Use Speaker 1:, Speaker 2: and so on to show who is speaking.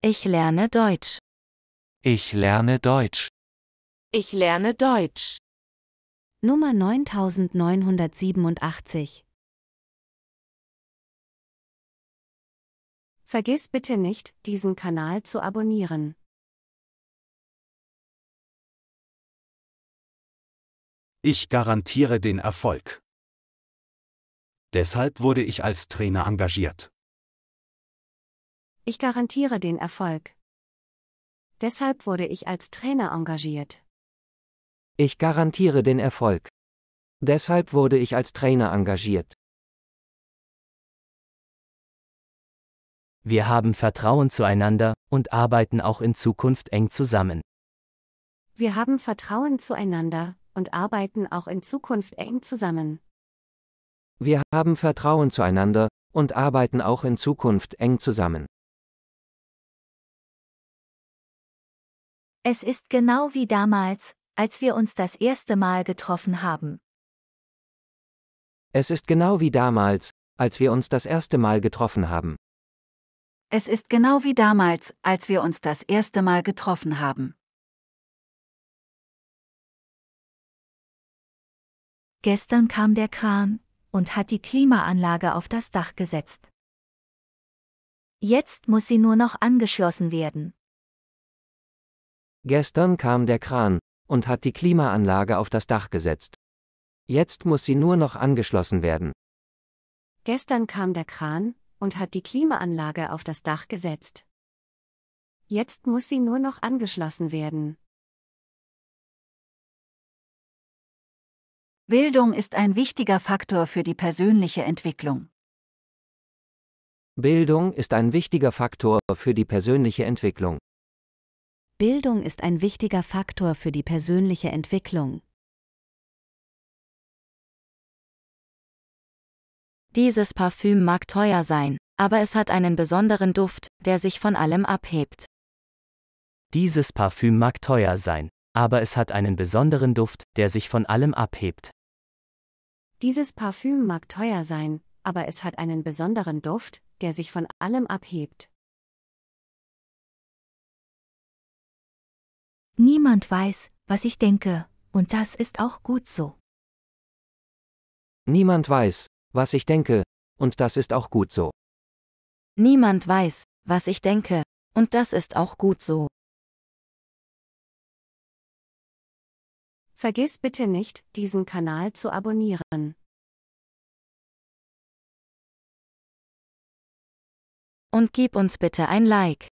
Speaker 1: Ich lerne Deutsch.
Speaker 2: Ich lerne Deutsch.
Speaker 3: Ich lerne Deutsch. Nummer 9987. Vergiss bitte nicht, diesen Kanal zu abonnieren.
Speaker 1: Ich garantiere den Erfolg. Deshalb wurde ich als Trainer
Speaker 2: engagiert.
Speaker 3: Ich garantiere den Erfolg. Deshalb wurde ich als Trainer engagiert.
Speaker 2: Ich garantiere den Erfolg. Deshalb wurde ich als Trainer engagiert. Wir haben Vertrauen zueinander und arbeiten auch in Zukunft eng zusammen.
Speaker 3: Wir haben Vertrauen zueinander und arbeiten auch in Zukunft eng zusammen.
Speaker 2: Wir haben Vertrauen zueinander und arbeiten auch in Zukunft eng zusammen.
Speaker 4: Es ist genau wie damals, als wir uns das erste Mal getroffen
Speaker 3: haben.
Speaker 2: Es ist genau wie damals, als wir uns das erste Mal getroffen haben.
Speaker 3: Es ist genau wie damals, als wir uns das erste
Speaker 1: Mal getroffen haben.
Speaker 4: Gestern kam der Kran und hat die Klimaanlage auf das Dach gesetzt. Jetzt muss sie nur noch angeschlossen werden.
Speaker 2: Gestern kam der Kran und hat die Klimaanlage auf das Dach gesetzt. Jetzt muss sie nur noch angeschlossen werden.
Speaker 3: Gestern kam der Kran und hat die Klimaanlage auf das Dach gesetzt. Jetzt muss sie nur noch angeschlossen werden. Bildung ist ein wichtiger Faktor für die persönliche Entwicklung.
Speaker 2: Bildung ist ein wichtiger Faktor für die persönliche Entwicklung.
Speaker 3: Bildung ist ein wichtiger Faktor für die persönliche Entwicklung.
Speaker 1: Dieses Parfüm mag
Speaker 3: teuer sein, aber es hat einen besonderen Duft, der sich von allem abhebt.
Speaker 2: Dieses Parfüm mag teuer sein, aber es hat einen besonderen Duft, der sich von allem abhebt.
Speaker 3: Dieses Parfüm mag teuer sein, aber es hat einen besonderen Duft, der sich von allem abhebt.
Speaker 1: Niemand
Speaker 4: weiß, was ich denke, und das ist auch gut
Speaker 2: so. Niemand weiß, was ich denke, und das ist auch gut so.
Speaker 3: Niemand weiß, was ich denke, und das ist auch gut so.
Speaker 1: Vergiss bitte nicht, diesen Kanal zu abonnieren. Und gib uns bitte ein Like.